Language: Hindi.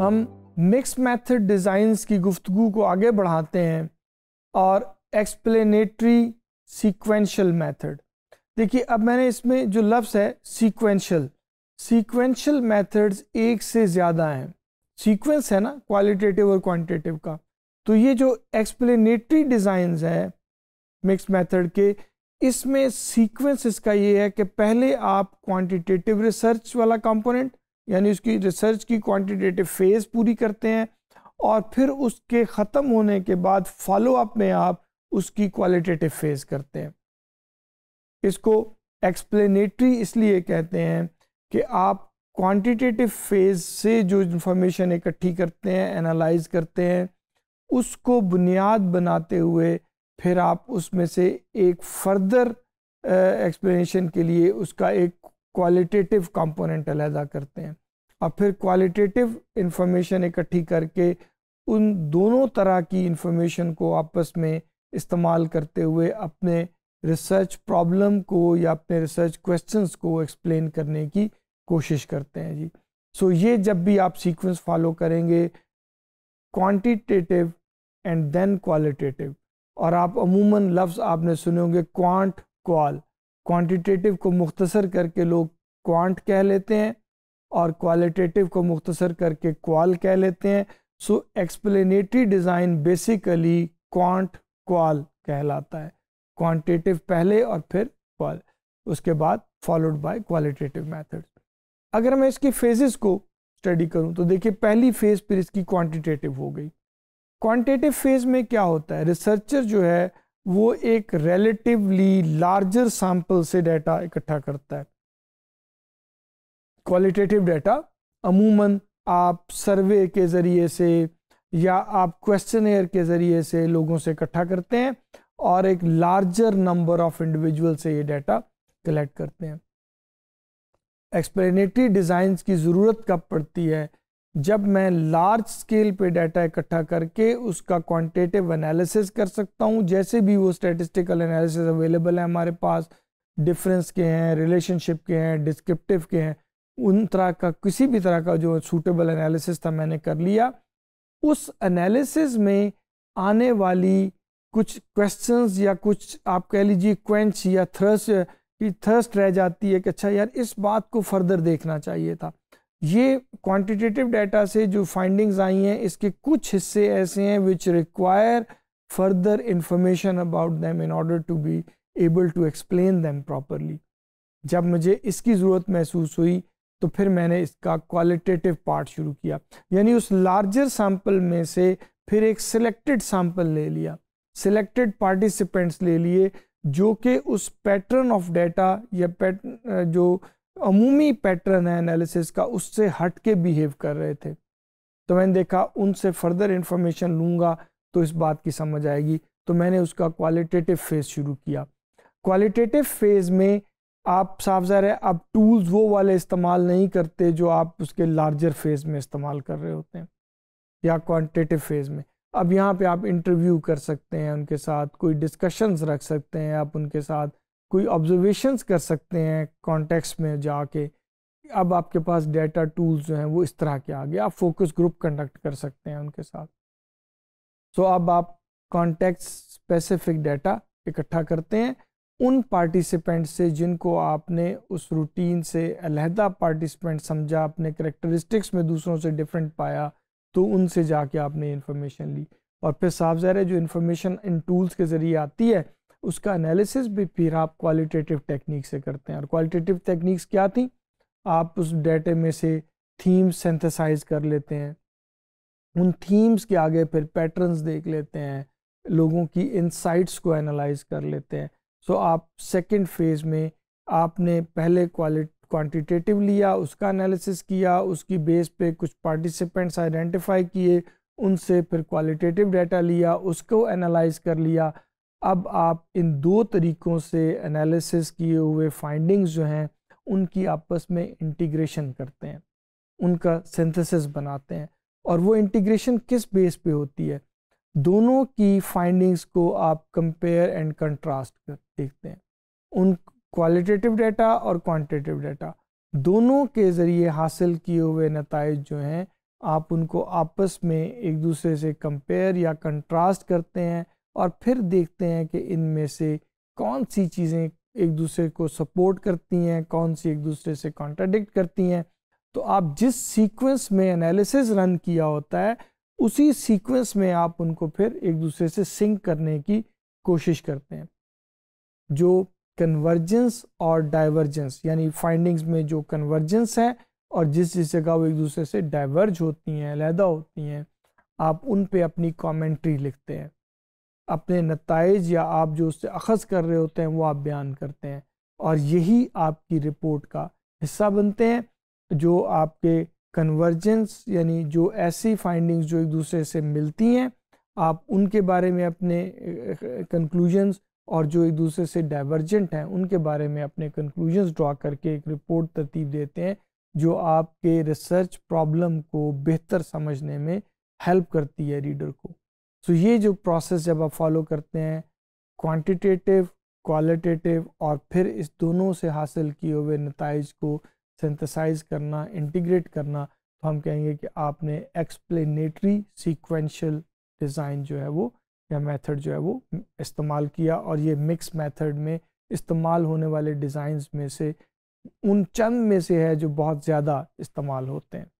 हम मिक्स मेथड डिज़ाइंस की गुफ्तु को आगे बढ़ाते हैं और एक्सप्लेनेटरी सीक्वेंशल मेथड देखिए अब मैंने इसमें जो लफ्ज़ है सीक्वेंशल सीक्वेंशल मेथड्स एक से ज़्यादा हैं सीक्वेंस है ना क्वालिटेटिव और क्वांटिटेटिव का तो ये जो एक्सप्लेनेटरी डिज़ाइंस है मिक्स मेथड के इसमें सीक्वेंस इसका ये है कि पहले आप क्वांटिटेटिव रिसर्च वाला कंपोनेंट यानी उसकी रिसर्च की क्वांटिटेटिव फेज़ पूरी करते हैं और फिर उसके ख़त्म होने के बाद फॉलोअप में आप उसकी क्वालिटेटिव फेज़ करते हैं इसको एक्सप्लेनेटरी इसलिए कहते हैं कि आप क्वांटिटेटिव फेज़ से जो इन्फॉर्मेशन इकट्ठी करते हैं एनालाइज करते हैं उसको बुनियाद बनाते हुए फिर आप उसमें से एक फर्दर एक्सप्लेनेशन के लिए उसका एक क्वालिटेटिव कंपोनेंट अलहदा करते हैं और फिर क्वालिटेटिव इंफॉर्मेशन इकट्ठी करके उन दोनों तरह की इंफॉर्मेशन को आपस में इस्तेमाल करते हुए अपने रिसर्च प्रॉब्लम को या अपने रिसर्च क्वेश्चंस को एक्सप्लेन करने की कोशिश करते हैं जी सो so, ये जब भी आप सीक्वेंस फॉलो करेंगे क्वांटिटेटिव एंड देन क्वालिटेटिव और आप अमूमन लफ्ज़ आपने सुने होंगे क्वांट क्वाल क्वांटिटेटिव को मुख्तसर करके लोग क्वांट कह लेते हैं और क्वालिटेटिव को मुख्तसर करके क्वाल कह लेते हैं so explanatory design basically quant qual कहलाता है क्वांटिटेटिव पहले और फिर क्वाल उसके बाद फॉलोड बाय क्वालिटेटिव मेथड्स अगर मैं इसकी फेजेस को स्टडी करूं तो देखिए पहली फेज फिर इसकी क्वांटिटेटिव हो गई क्वांटिटेटिव फेज में क्या होता है रिसर्चर जो है वो एक रिलेटिवली लार्जर सैंपल से डाटा इकट्ठा करता है क्वालिटेटिव डाटा अमूमन आप सर्वे के ज़रिए से या आप क्वेश्चन के ज़रिए से लोगों से इकट्ठा करते हैं और एक लार्जर नंबर ऑफ इंडिविजुअल से ये डाटा कलेक्ट करते हैं एक्सप्लेनेटरी डिज़ाइंस की ज़रूरत कब पड़ती है जब मैं लार्ज स्केल पे डाटा इकट्ठा करके उसका क्वांटिटेटिव एनालिसिस कर सकता हूँ जैसे भी वो स्टेटिस्टिकल एनालिसिस अवेलेबल है हमारे पास डिफरेंस के हैं रिलेशनशिप के हैं डिस्क्रिप्टिव के हैं उन तरह का किसी भी तरह का जो सूटेबल एनालिसिस था मैंने कर लिया उस एनालिसिस में आने वाली कुछ क्वेश्चंस या कुछ आप कह लीजिए क्वेंच या थ्रस्ट की थ्रस्ट रह जाती है कि अच्छा यार इस बात को फर्दर देखना चाहिए था ये क्वांटिटेटिव डाटा से जो फाइंडिंग्स आई हैं इसके कुछ हिस्से ऐसे हैं which require further information about them in order to be able to explain them properly जब मुझे इसकी ज़रूरत महसूस हुई तो फिर मैंने इसका क्वालिटेटिव पार्ट शुरू किया यानी उस लार्जर सैम्पल में से फिर एक सिलेक्टेड सैम्पल ले लिया सिलेक्टेड पार्टिसिपेंट्स ले लिए जो कि उस पैटर्न ऑफ डाटा या पैटर्न जो अमूमी पैटर्न है एनालिसिस का उससे हट के बिहेव कर रहे थे तो मैंने देखा उनसे फर्दर इंफॉर्मेशन लूँगा तो इस बात की समझ आएगी तो मैंने उसका क्वालिटेटिव फेज़ शुरू किया क्वालिटेटिव फेज़ में आप साफ ज़ाहिर है आप टूल्स वो वाले इस्तेमाल नहीं करते जो आप उसके लार्जर फेज़ में इस्तेमाल कर रहे होते हैं या क्वान्टिटिव फेज़ में अब यहाँ पे आप इंटरव्यू कर सकते हैं उनके साथ कोई डिस्कशंस रख सकते हैं आप उनके साथ कोई ऑब्जर्वेशंस कर सकते हैं कॉन्टेक्स्ट में जाके अब आपके पास डेटा टूल्स जो हैं वो इस तरह के आ गए आप फोकस ग्रुप कंडक्ट कर सकते हैं उनके साथ सो so, अब आप कॉन्टेक्ट स्पेसिफिक डाटा इकट्ठा करते हैं उन पार्टिसिपेंट से जिनको आपने उस रूटीन से अलहदा पार्टिसिपेंट समझा अपने करेक्टरिस्टिक्स में दूसरों से डिफरेंट पाया तो उनसे जाके आपने इन्फॉर्मेशन ली और फिर साफ ज़ाहिर है जो इन्फॉर्मेशन इन टूल्स के ज़रिए आती है उसका एनालिसिस भी फिर आप क्वालिटेटिव टेक्निक से करते हैं और क्वालिटेटिव टेक्निक्स क्या थी आप उस डेटे में से थीम्स सेंथेसाइज कर लेते हैं उन थीम्स के आगे फिर पैटर्न्स देख लेते हैं लोगों की इनसाइट्स को एनालाइज कर लेते हैं सो so, आप सेकंड फेज में आपने पहले क्वालिट क्वांटिटेटिव लिया उसका एनालिसिस किया उसकी बेस पे कुछ पार्टिसिपेंट्स आइडेंटिफाई किए उनसे फिर क्वालिटेटिव डाटा लिया उसको एनालाइज कर लिया अब आप इन दो तरीक़ों से एनालिसिस किए हुए फाइंडिंग्स जो हैं उनकी आपस में इंटीग्रेशन करते हैं उनका सिंथेसिस बनाते हैं और वो इंटीग्रेशन किस बेस पे होती है दोनों की फाइंडिंग्स को आप कंपेयर एंड कंट्रास्ट कर देखते हैं उन क्वालिटेटिव डाटा और क्वांटिटेटिव डाटा दोनों के ज़रिए हासिल किए हुए नतज जो हैं आप उनको आपस में एक दूसरे से कंपेयर या कंट्रास्ट करते हैं और फिर देखते हैं कि इनमें से कौन सी चीज़ें एक दूसरे को सपोर्ट करती हैं कौन सी एक दूसरे से कॉन्ट्राडिक्ट करती हैं तो आप जिस सीक्वेंस में एनालिसिस रन किया होता है उसी सीक्वेंस में आप उनको फिर एक दूसरे से सिंक करने की कोशिश करते हैं जो कन्वर्जेंस और डाइवर्जेंस यानी फाइंडिंग्स में जो कन्वर्जेंस है और जिस जिस जगह वो एक दूसरे से डाइवर्ज होती हैं अलहदा होती हैं आप उन पे अपनी कमेंट्री लिखते हैं अपने नतज या आप जो उससे अखज़ कर रहे होते हैं वो आप बयान करते हैं और यही आपकी रिपोर्ट का हिस्सा बनते हैं जो आपके कन्वर्जेंस यानी जो ऐसी फाइंडिंग्स जो एक दूसरे से मिलती हैं आप उनके बारे में अपने कंक्लूजन्स और जो एक दूसरे से डाइवर्जेंट हैं उनके बारे में अपने कंक्लूजन्स ड्रा करके एक रिपोर्ट तरतीब देते हैं जो आपके रिसर्च प्रॉब्लम को बेहतर समझने में हेल्प करती है रीडर को सो so, ये जो प्रोसेस जब आप फॉलो करते हैं क्वांटिटेटिव क्वालिटेटिव और फिर इस दोनों से हासिल किए हुए नतज को सिंथेसाइज करना इंटीग्रेट करना तो हम कहेंगे कि आपने एक्सप्लेनेटरी सीक्वेंशियल डिज़ाइन जो है वो या मेथड जो है वो इस्तेमाल किया और ये मिक्स मेथड में इस्तेमाल होने वाले डिज़ाइंस में से उन चंद में से है जो बहुत ज़्यादा इस्तेमाल होते हैं